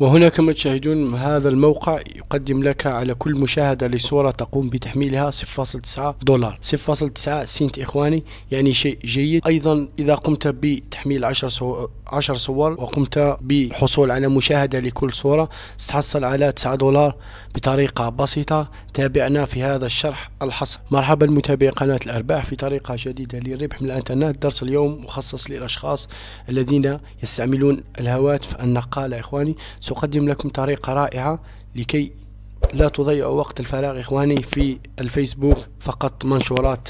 وهنا كما تشاهدون هذا الموقع يقدم لك على كل مشاهدة لصورة تقوم بتحميلها 0.9 دولار 0.9 سنت إخواني يعني شيء جيد أيضا إذا قمت بتحميل 10 صور 10 صور وقمت بحصول على مشاهدة لكل صورة ستحصل على 9 دولار بطريقة بسيطة تابعنا في هذا الشرح الحصر مرحبا متابعي قناة الأرباح في طريقة جديدة للربح من الإنترنت درس اليوم مخصص للأشخاص الذين يستعملون الهواتف النقالة إخواني سأقدم لكم طريقة رائعة لكي لا تضيعوا وقت الفراغ إخواني في الفيسبوك فقط منشورات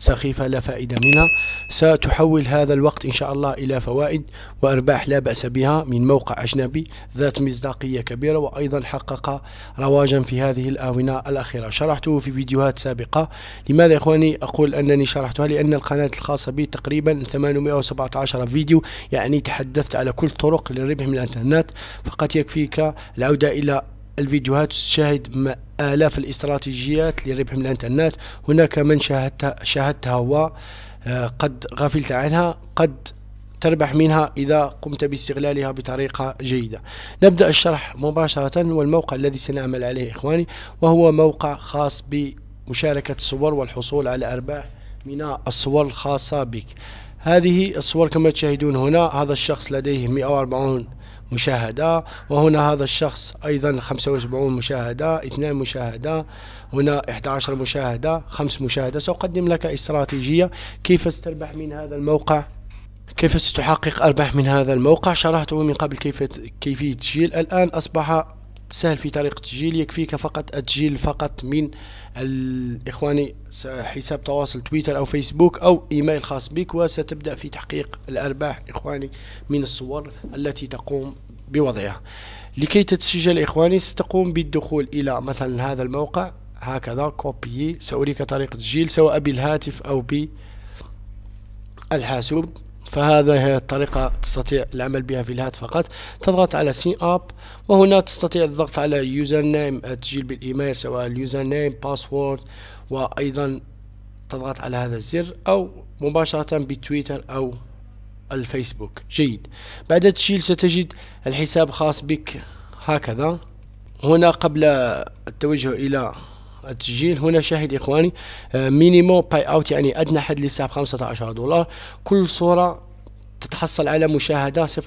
سخيفة لا فائدة منها ستحول هذا الوقت إن شاء الله إلى فوائد وأرباح لا بأس بها من موقع أجنبي ذات مصداقية كبيرة وأيضا حقق رواجا في هذه الآونة الأخيرة شرحته في فيديوهات سابقة لماذا إخواني أقول أنني شرحتها لأن القناة الخاصة بي تقريبا 817 فيديو يعني تحدثت على كل طرق للربح من الإنترنت فقط يكفيك العودة إلى الفيديوهات تشاهد آلاف الاستراتيجيات لربح من الإنترنت هناك من شاهدتها, شاهدتها وقد آه، غفلت عنها قد تربح منها إذا قمت باستغلالها بطريقة جيدة نبدأ الشرح مباشرة والموقع الذي سنعمل عليه إخواني وهو موقع خاص بمشاركة الصور والحصول على أرباح من الصور الخاصة بك هذه الصور كما تشاهدون هنا هذا الشخص لديه 140 مشاهدة وهنا هذا الشخص أيضا 75 مشاهدة اثنان مشاهدة هنا 11 مشاهدة خمس مشاهدة سأقدم لك استراتيجية كيف ستربح من هذا الموقع كيف ستحقق أرباح من هذا الموقع شرحته من قبل كيف كيفية تسجيل الآن أصبح سهل في طريقة التسجيل يكفيك فقط التسجيل فقط من الإخواني حساب تواصل تويتر أو فيسبوك أو إيميل خاص بك وستبدأ في تحقيق الأرباح إخواني من الصور التي تقوم بوضعها لكي تتسجل إخواني ستقوم بالدخول إلى مثلا هذا الموقع هكذا كوبي سأريك طريقة تسجيل سواء بالهاتف أو بالحاسوب فهذا هي الطريقة تستطيع العمل بها في الهات فقط تضغط على سين اب وهنا تستطيع الضغط على يوزر نيم تسجيل بالايميل سواء اليوزر نيم باسورد وايضا تضغط على هذا الزر او مباشرة بتويتر او الفيسبوك جيد بعد التسجيل ستجد الحساب خاص بك هكذا هنا قبل التوجه الى التسجيل هنا شاهد إخواني مينيمو باي أوت يعني أدنى حد للساعة ب 15 دولار كل صورة تتحصل على مشاهدة 0.9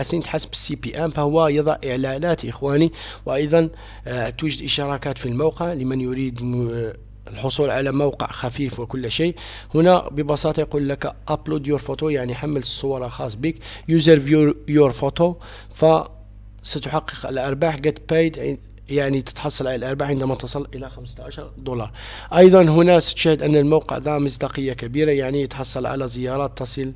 سنت حسب السي بي ام فهو يضع إعلانات إخواني وأيضا آه، توجد إشتراكات في الموقع لمن يريد آه، الحصول على موقع خفيف وكل شيء هنا ببساطة يقول لك ابلود يور فوتو يعني حمل الصورة خاص بك يوزر فيور يور فوتو ف ستحقق الأرباح get paid يعني تتحصل على الأرباح عندما تصل إلى 15 دولار أيضا هنا ستشاهد أن الموقع ذا مصداقية كبيرة يعني يتحصل على زيارات تصل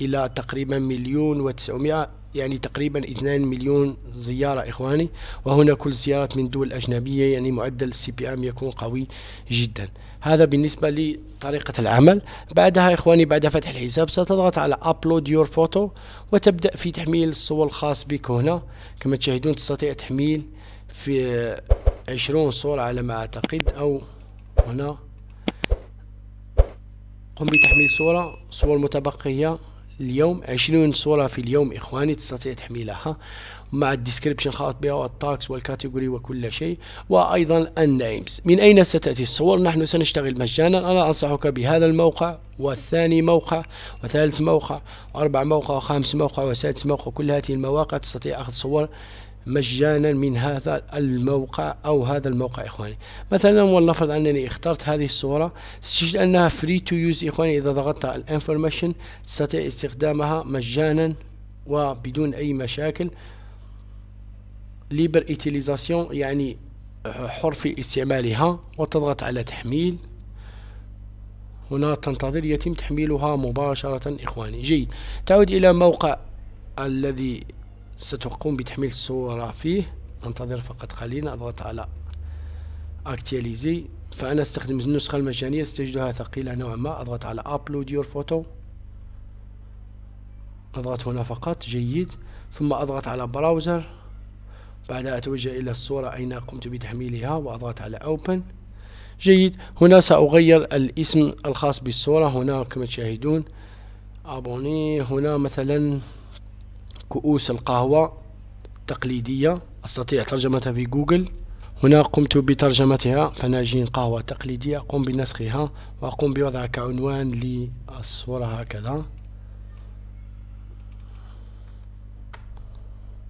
إلى تقريبا مليون وتسعمائة يعني تقريبا 2 مليون زيارة إخواني وهنا كل زيارات من دول أجنبية يعني معدل السي بي أم يكون قوي جدا هذا بالنسبة لطريقة العمل بعدها إخواني بعد فتح الحساب ستضغط على أبلود يور فوتو وتبدأ في تحميل الصور الخاص بك هنا كما تشاهدون تستطيع تحميل في عشرون صورة على ما أعتقد أو هنا قم بتحميل صورة صور متبقية اليوم عشرون صورة في اليوم إخواني تستطيع تحميلها مع الديسكريبشن خاط بها والتاكس والكاتيجوري وكل شيء وأيضا النيمز من أين ستأتي الصور نحن سنشتغل مجانا أنا أنصحك بهذا الموقع والثاني موقع وثالث موقع وأربع موقع وخامس موقع وسادس موقع كل هذه المواقع تستطيع أخذ صور مجانا من هذا الموقع أو هذا الموقع إخواني مثلا ولنفرض أنني اخترت هذه الصورة ستجد أنها فري تو يوز إخواني إذا ضغطت على الانفورميشن تستطيع استخدامها مجانا وبدون أي مشاكل ليبر ايتيليزاسيون يعني حر في استعمالها وتضغط على تحميل هنا تنتظر يتم تحميلها مباشرة إخواني جيد تعود إلى موقع الذي ستقوم بتحميل الصورة فيه انتظر فقط قليلا اضغط على اكتياليزي فانا استخدم النسخة المجانية ستجدها ثقيلة نوعا ما اضغط على ابلود يور فوتو اضغط هنا فقط جيد ثم اضغط على براوزر بعدها اتوجه الى الصورة اين قمت بتحميلها واضغط على اوبن جيد هنا ساغير الاسم الخاص بالصورة هنا كما تشاهدون ابوني هنا مثلا كؤوس القهوة التقليدية أستطيع ترجمتها في جوجل هنا قمت بترجمتها فناجين قهوة تقليدية قم بنسخها وأقوم بوضعها كعنوان للصورة هكذا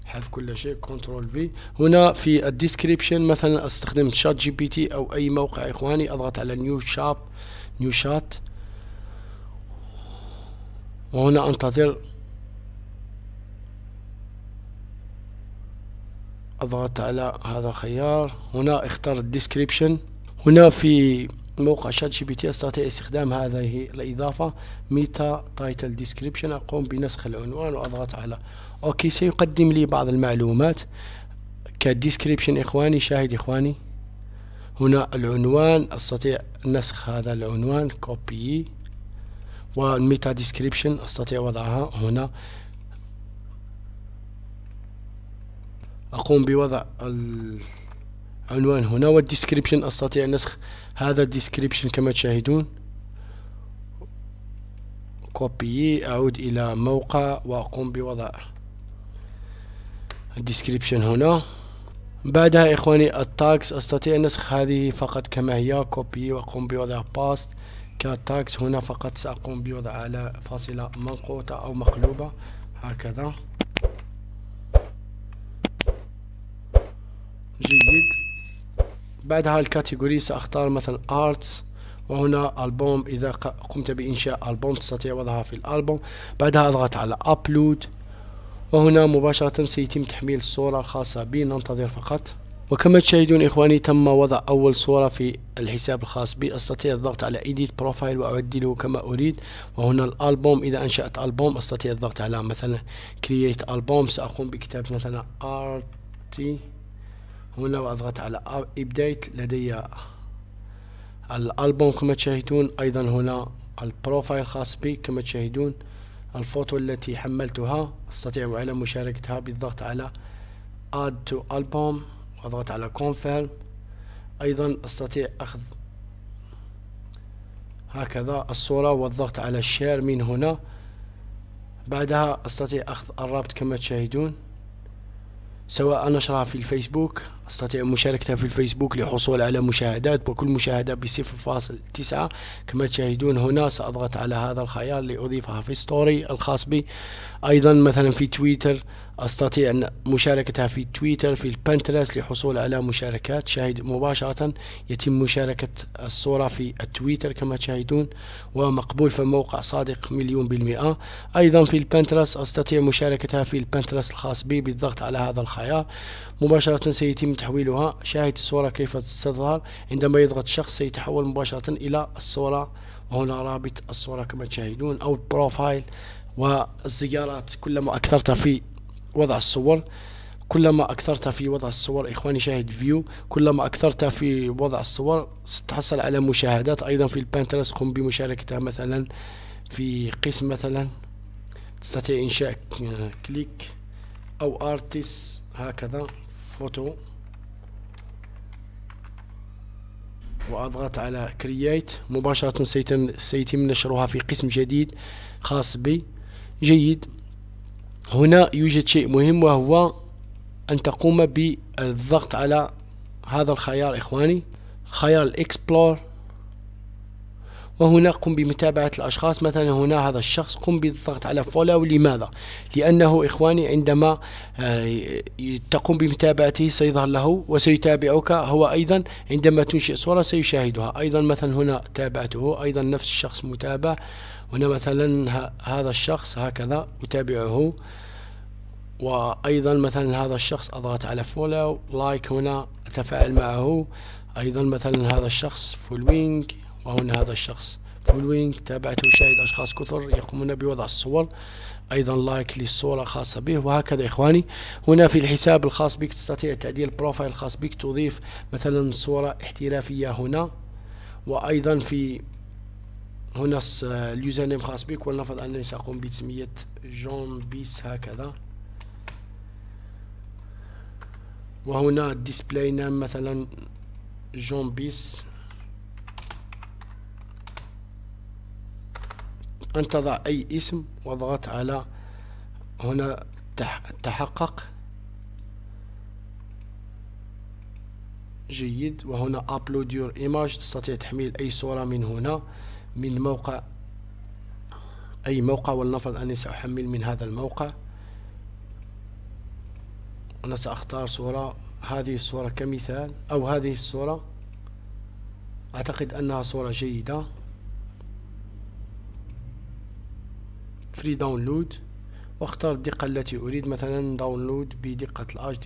حذف كل شيء كنترول في هنا في الديسكريبشن مثلا استخدم شات جي بي تي او اي موقع اخواني اضغط على نيو شاب نيو شات وهنا انتظر أضغط على هذا الخيار هنا اختار الديسكريبشن هنا في موقع شات جي بي تي استطيع استخدام هذه الإضافة ميتا تايتل ديسكريبشن أقوم بنسخ العنوان وأضغط على أوكي سيقدم لي بعض المعلومات كديسكريبشن إخواني شاهد إخواني هنا العنوان استطيع نسخ هذا العنوان كوبي والميتا ديسكريبشن استطيع وضعها هنا أقوم بوضع العنوان هنا والديسكريبشن أستطيع نسخ هذا الديسكريبشن كما تشاهدون كوبي أعود إلى موقع وأقوم بوضع الديسكريبشن هنا بعدها إخواني التاكس أستطيع نسخ هذه فقط كما هي كوبي وأقوم بوضع باست كالتاكس هنا فقط سأقوم بوضع على فاصلة منقوطة أو مقلوبة هكذا جيد بعد هاي الكاتيجوري سأختار مثلا ارت وهنا البوم اذا قمت بانشاء البوم تستطيع وضعها في الالبوم بعدها اضغط على ابلود وهنا مباشرة سيتم تحميل الصورة الخاصة بي ننتظر فقط وكما تشاهدون إخواني تم وضع أول صورة في الحساب الخاص بي أستطيع الضغط على إيديت بروفايل وأعدله كما أريد وهنا الألبوم إذا أنشأت ألبوم أستطيع الضغط على مثلا كرييت ألبوم سأقوم بكتابة مثلا أرتي هنا لو اضغط على ابديت لدي الالبوم كما تشاهدون ايضا هنا البروفايل الخاص بي كما تشاهدون الفوتو التي حملتها استطيع على مشاركتها بالضغط على add to album واضغط على confirm ايضا استطيع اخذ هكذا الصورة والضغط على share من هنا بعدها استطيع اخذ الرابط كما تشاهدون سواء نشرها في الفيسبوك استطيع مشاركتها في الفيسبوك لحصول على مشاهدات وكل مشاهدة بصفر فاصل تسعة كما تشاهدون هنا سأضغط على هذا الخيار لأضيفها في ستوري الخاص بي أيضا مثلا في تويتر أستطيع أن مشاركتها في تويتر في البنترس لحصول على مشاركات شاهد مباشرة يتم مشاركة الصورة في التويتر كما تشاهدون ومقبول في موقع صادق مليون بالمئة أيضا في البنترس أستطيع مشاركتها في البنترس الخاص بي بالضغط على هذا الخيار مباشرة سيتم تحويلها شاهد الصورة كيف ستظهر عندما يضغط الشخص سيتحول مباشرة إلى الصورة وهنا رابط الصورة كما تشاهدون أو البروفايل والزيارات كلما أكثرت في وضع الصور كلما أكثرت في وضع الصور إخواني شاهد فيو كلما أكثرت في وضع الصور ستحصل على مشاهدات أيضا في البانترس قم بمشاركتها مثلا في قسم مثلا تستطيع إنشاء كليك أو أرتس هكذا فوتو واضغط على كرييت مباشره سيتم سيتم نشرها في قسم جديد خاص بي جيد هنا يوجد شيء مهم وهو ان تقوم بالضغط على هذا الخيار اخواني خيار الاكسبلور وهنا قم بمتابعة الأشخاص مثلا هنا هذا الشخص قم بالضغط على فولو لماذا؟ لأنه إخواني عندما آه، تقوم بمتابعته سيظهر له وسيتابعك هو أيضا عندما تنشئ صورة سيشاهدها أيضا مثلا هنا تابعته أيضا نفس الشخص متابع هنا مثلا هذا الشخص هكذا أتابعه وأيضا مثلا هذا الشخص أضغط على فولو لايك هنا أتفاعل معه أيضا مثلا هذا الشخص فولوينج وهنا هذا الشخص فولوينج تابعته شاهد أشخاص كثر يقومون بوضع الصور أيضا لايك للصورة خاصة به وهكذا إخواني هنا في الحساب الخاص بك تستطيع تعديل بروفايل خاص بك تضيف مثلا صورة احترافية هنا وأيضا في هنا اليوزر نيم خاص بك ولنفرض أنني سأقوم بتسمية جون بيس هكذا وهنا ديسبلاي نام مثلا جون بيس أن تضع أي اسم واضغط على هنا تحقق جيد وهنا upload your image تستطيع تحميل أي صورة من هنا من موقع أي موقع ولنفرض أني سأحمل من هذا الموقع أنا سأختار صورة هذه الصورة كمثال أو هذه الصورة أعتقد أنها صورة جيدة فري داونلود واختار الدقة التي أريد مثلا داونلود بدقة ال HD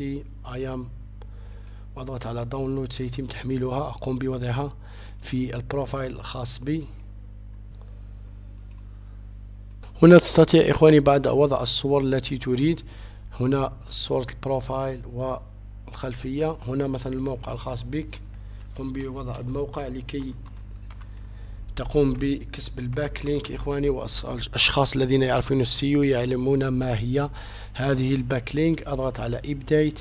I am واضغط على داونلود سيتم تحميلها أقوم بوضعها في البروفايل الخاص بي هنا تستطيع إخواني بعد وضع الصور التي تريد هنا صورة البروفايل والخلفية هنا مثلا الموقع الخاص بك قم بوضع الموقع لكي تقوم بكسب الباك لينك إخواني والأشخاص الذين يعرفون السيو يعلمون ما هي هذه الباك لينك أضغط على إبديت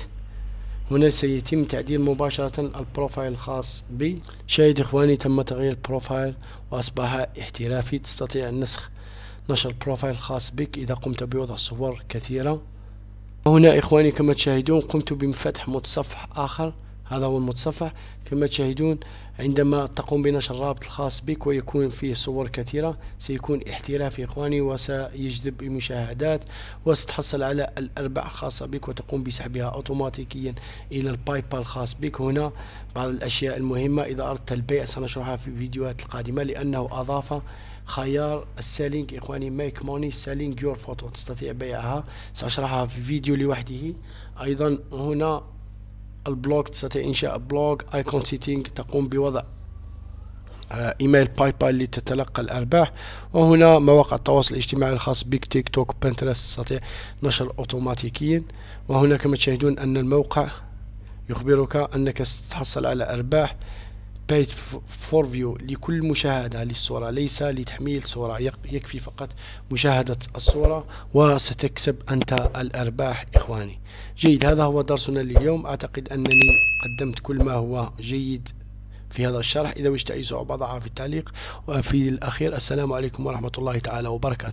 هنا سيتم تعديل مباشرة البروفايل الخاص بي شاهد إخواني تم تغيير البروفايل وأصبح احترافي تستطيع النسخ نشر بروفايل خاص بك إذا قمت بوضع صور كثيرة هنا إخواني كما تشاهدون قمت بفتح متصفح آخر هذا هو المتصفح كما تشاهدون عندما تقوم بنشر الرابط الخاص بك ويكون فيه صور كثيرة سيكون احترافي إخواني وسيجذب المشاهدات وستحصل على الأرباح الخاصة بك وتقوم بسحبها أوتوماتيكيا إلى الباي بال الخاص بك هنا بعض الأشياء المهمة إذا أردت البيع سنشرحها في الفيديوهات القادمة لأنه أضاف خيار السيلينج إخواني ميك موني سيلينج يور فوتو تستطيع بيعها سأشرحها في فيديو لوحده أيضا هنا البلوك تستطيع إنشاء بلوك أيكون سيتينج تقوم بوضع آه، ايميل باي باي لتتلقى الارباح وهنا مواقع التواصل الاجتماعي الخاص بك تيك توك بنترست تستطيع نشر اوتوماتيكيا وهنا كما تشاهدون ان الموقع يخبرك انك ستحصل على ارباح بيج فور فيو لكل مشاهدة للصورة ليس لتحميل صورة يكفي فقط مشاهدة الصورة وستكسب أنت الأرباح إخواني جيد هذا هو درسنا لليوم أعتقد أنني قدمت كل ما هو جيد في هذا الشرح إذا وجدت أي صعوبة ضعها في التعليق وفي الأخير السلام عليكم ورحمة الله تعالى وبركاته